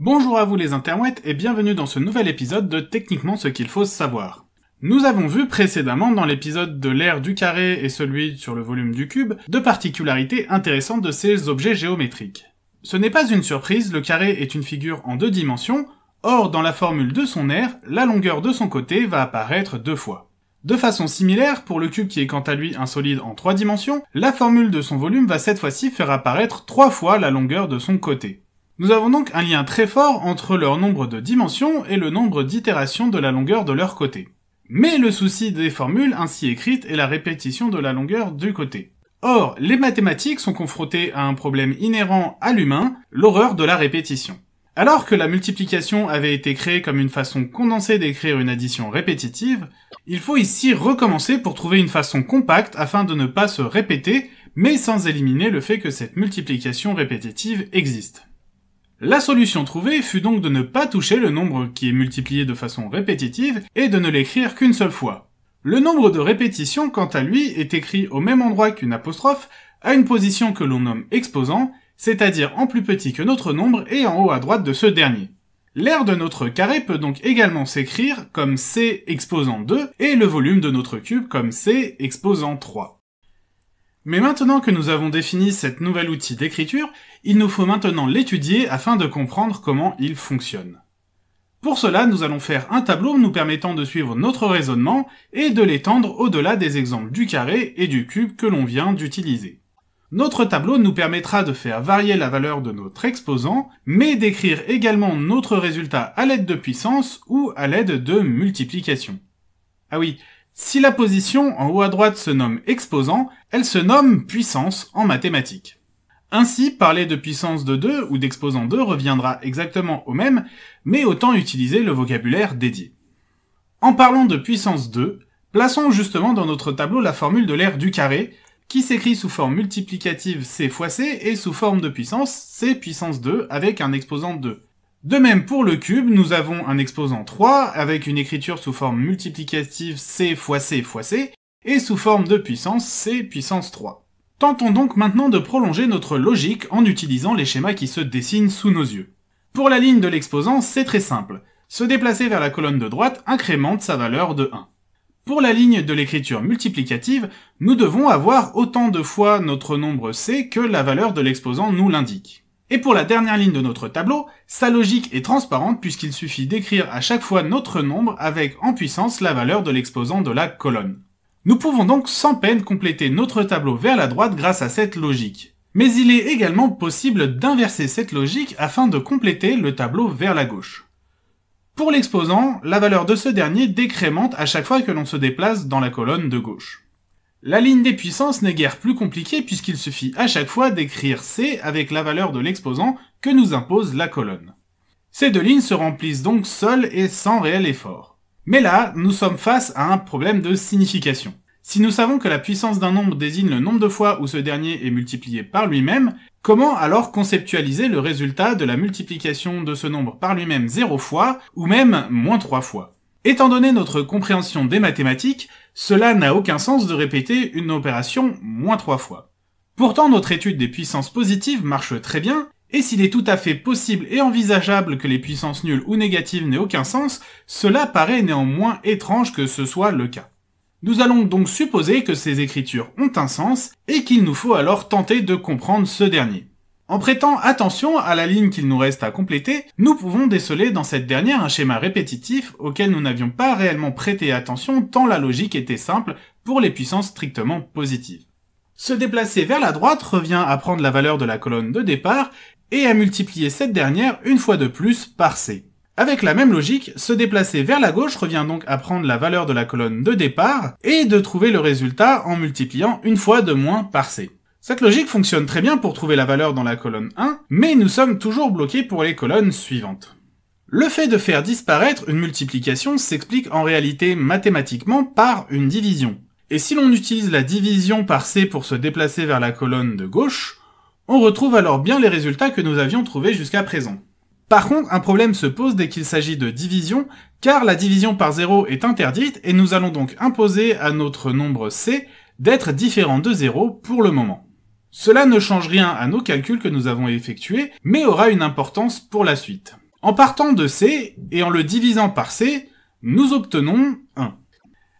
Bonjour à vous les internautes et bienvenue dans ce nouvel épisode de Techniquement ce qu'il faut savoir. Nous avons vu précédemment dans l'épisode de l'aire du carré et celui sur le volume du cube deux particularités intéressantes de ces objets géométriques. Ce n'est pas une surprise, le carré est une figure en deux dimensions, or dans la formule de son aire, la longueur de son côté va apparaître deux fois. De façon similaire, pour le cube qui est quant à lui un solide en trois dimensions, la formule de son volume va cette fois-ci faire apparaître trois fois la longueur de son côté. Nous avons donc un lien très fort entre leur nombre de dimensions et le nombre d'itérations de la longueur de leur côté. Mais le souci des formules ainsi écrites est la répétition de la longueur du côté. Or, les mathématiques sont confrontées à un problème inhérent à l'humain, l'horreur de la répétition. Alors que la multiplication avait été créée comme une façon condensée d'écrire une addition répétitive, il faut ici recommencer pour trouver une façon compacte afin de ne pas se répéter, mais sans éliminer le fait que cette multiplication répétitive existe. La solution trouvée fut donc de ne pas toucher le nombre qui est multiplié de façon répétitive et de ne l'écrire qu'une seule fois. Le nombre de répétitions, quant à lui, est écrit au même endroit qu'une apostrophe, à une position que l'on nomme exposant, c'est-à-dire en plus petit que notre nombre et en haut à droite de ce dernier. L'aire de notre carré peut donc également s'écrire comme C exposant 2 et le volume de notre cube comme C exposant 3. Mais maintenant que nous avons défini cet nouvel outil d'écriture, il nous faut maintenant l'étudier afin de comprendre comment il fonctionne. Pour cela, nous allons faire un tableau nous permettant de suivre notre raisonnement et de l'étendre au-delà des exemples du carré et du cube que l'on vient d'utiliser. Notre tableau nous permettra de faire varier la valeur de notre exposant, mais d'écrire également notre résultat à l'aide de puissance ou à l'aide de multiplication. Ah oui, si la position en haut à droite se nomme exposant, elle se nomme puissance en mathématiques. Ainsi, parler de puissance de 2 ou d'exposant 2 reviendra exactement au même, mais autant utiliser le vocabulaire dédié. En parlant de puissance 2, plaçons justement dans notre tableau la formule de l'air du carré, qui s'écrit sous forme multiplicative c fois c et sous forme de puissance c puissance 2 avec un exposant 2. De même pour le cube, nous avons un exposant 3 avec une écriture sous forme multiplicative C fois C fois C et sous forme de puissance C puissance 3. Tentons donc maintenant de prolonger notre logique en utilisant les schémas qui se dessinent sous nos yeux. Pour la ligne de l'exposant, c'est très simple. Se déplacer vers la colonne de droite incrémente sa valeur de 1. Pour la ligne de l'écriture multiplicative, nous devons avoir autant de fois notre nombre C que la valeur de l'exposant nous l'indique. Et pour la dernière ligne de notre tableau, sa logique est transparente puisqu'il suffit d'écrire à chaque fois notre nombre avec en puissance la valeur de l'exposant de la colonne. Nous pouvons donc sans peine compléter notre tableau vers la droite grâce à cette logique. Mais il est également possible d'inverser cette logique afin de compléter le tableau vers la gauche. Pour l'exposant, la valeur de ce dernier décrémente à chaque fois que l'on se déplace dans la colonne de gauche. La ligne des puissances n'est guère plus compliquée puisqu'il suffit à chaque fois d'écrire C avec la valeur de l'exposant que nous impose la colonne. Ces deux lignes se remplissent donc seules et sans réel effort. Mais là, nous sommes face à un problème de signification. Si nous savons que la puissance d'un nombre désigne le nombre de fois où ce dernier est multiplié par lui-même, comment alors conceptualiser le résultat de la multiplication de ce nombre par lui-même 0 fois ou même moins 3 fois Étant donné notre compréhension des mathématiques, cela n'a aucun sens de répéter une opération moins trois fois. Pourtant, notre étude des puissances positives marche très bien, et s'il est tout à fait possible et envisageable que les puissances nulles ou négatives n'aient aucun sens, cela paraît néanmoins étrange que ce soit le cas. Nous allons donc supposer que ces écritures ont un sens, et qu'il nous faut alors tenter de comprendre ce dernier. En prêtant attention à la ligne qu'il nous reste à compléter, nous pouvons déceler dans cette dernière un schéma répétitif auquel nous n'avions pas réellement prêté attention tant la logique était simple pour les puissances strictement positives. Se déplacer vers la droite revient à prendre la valeur de la colonne de départ et à multiplier cette dernière une fois de plus par C. Avec la même logique, se déplacer vers la gauche revient donc à prendre la valeur de la colonne de départ et de trouver le résultat en multipliant une fois de moins par C. Cette logique fonctionne très bien pour trouver la valeur dans la colonne 1, mais nous sommes toujours bloqués pour les colonnes suivantes. Le fait de faire disparaître une multiplication s'explique en réalité mathématiquement par une division. Et si l'on utilise la division par C pour se déplacer vers la colonne de gauche, on retrouve alors bien les résultats que nous avions trouvés jusqu'à présent. Par contre, un problème se pose dès qu'il s'agit de division, car la division par 0 est interdite et nous allons donc imposer à notre nombre C d'être différent de 0 pour le moment. Cela ne change rien à nos calculs que nous avons effectués, mais aura une importance pour la suite. En partant de C et en le divisant par C, nous obtenons 1.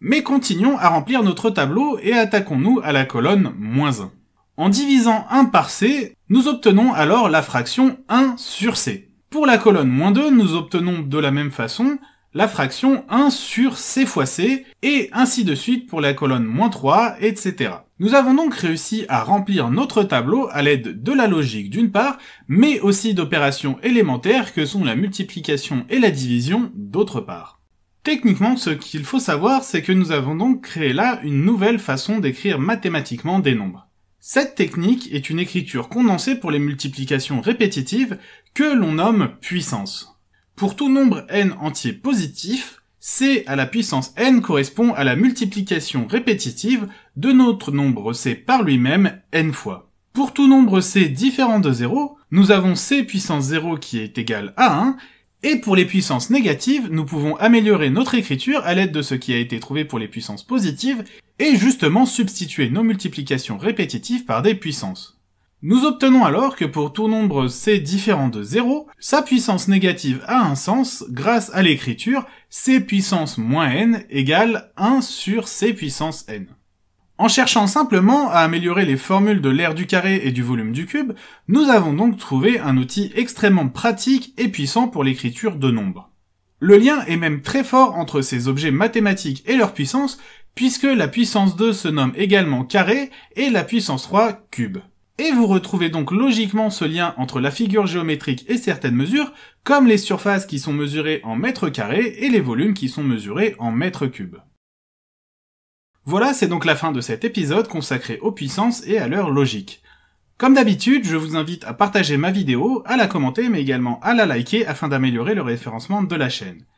Mais continuons à remplir notre tableau et attaquons-nous à la colonne moins 1. En divisant 1 par C, nous obtenons alors la fraction 1 sur C. Pour la colonne moins 2, nous obtenons de la même façon la fraction 1 sur c fois c, et ainsi de suite pour la colonne moins 3, etc. Nous avons donc réussi à remplir notre tableau à l'aide de la logique d'une part, mais aussi d'opérations élémentaires que sont la multiplication et la division d'autre part. Techniquement, ce qu'il faut savoir, c'est que nous avons donc créé là une nouvelle façon d'écrire mathématiquement des nombres. Cette technique est une écriture condensée pour les multiplications répétitives que l'on nomme puissance. Pour tout nombre n entier positif, c à la puissance n correspond à la multiplication répétitive de notre nombre c par lui-même n fois. Pour tout nombre c différent de 0, nous avons c puissance 0 qui est égal à 1, et pour les puissances négatives, nous pouvons améliorer notre écriture à l'aide de ce qui a été trouvé pour les puissances positives, et justement substituer nos multiplications répétitives par des puissances. Nous obtenons alors que pour tout nombre c différent de 0, sa puissance négative a un sens grâce à l'écriture c puissance moins n égale 1 sur c puissance n. En cherchant simplement à améliorer les formules de l'aire du carré et du volume du cube, nous avons donc trouvé un outil extrêmement pratique et puissant pour l'écriture de nombres. Le lien est même très fort entre ces objets mathématiques et leur puissance, puisque la puissance 2 se nomme également carré et la puissance 3 cube. Et vous retrouvez donc logiquement ce lien entre la figure géométrique et certaines mesures, comme les surfaces qui sont mesurées en mètres carrés et les volumes qui sont mesurés en mètres cubes. Voilà, c'est donc la fin de cet épisode consacré aux puissances et à leur logique. Comme d'habitude, je vous invite à partager ma vidéo, à la commenter, mais également à la liker afin d'améliorer le référencement de la chaîne.